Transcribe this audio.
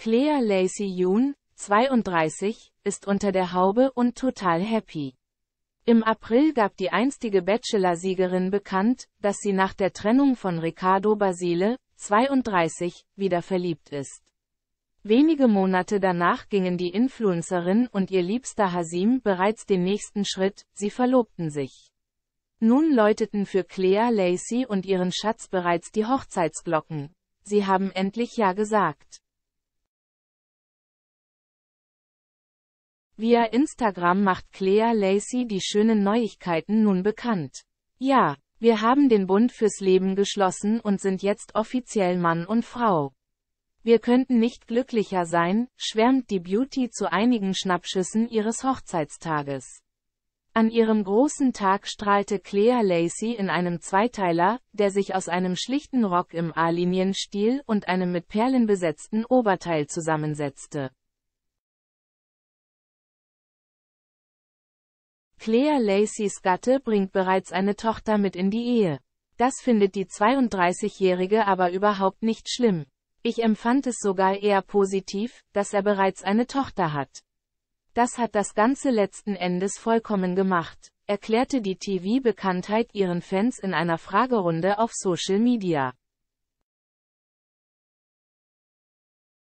Claire Lacey Yoon, 32, ist unter der Haube und total happy. Im April gab die einstige Bachelor-Siegerin bekannt, dass sie nach der Trennung von Ricardo Basile, 32, wieder verliebt ist. Wenige Monate danach gingen die Influencerin und ihr Liebster Hasim bereits den nächsten Schritt, sie verlobten sich. Nun läuteten für Claire Lacey und ihren Schatz bereits die Hochzeitsglocken. Sie haben endlich Ja gesagt. Via Instagram macht Claire Lacey die schönen Neuigkeiten nun bekannt. Ja, wir haben den Bund fürs Leben geschlossen und sind jetzt offiziell Mann und Frau. Wir könnten nicht glücklicher sein, schwärmt die Beauty zu einigen Schnappschüssen ihres Hochzeitstages. An ihrem großen Tag strahlte Claire Lacey in einem Zweiteiler, der sich aus einem schlichten Rock im A-Linienstil und einem mit Perlen besetzten Oberteil zusammensetzte. Claire Lacey's Gatte bringt bereits eine Tochter mit in die Ehe. Das findet die 32-Jährige aber überhaupt nicht schlimm. Ich empfand es sogar eher positiv, dass er bereits eine Tochter hat. Das hat das Ganze letzten Endes vollkommen gemacht, erklärte die TV-Bekanntheit ihren Fans in einer Fragerunde auf Social Media.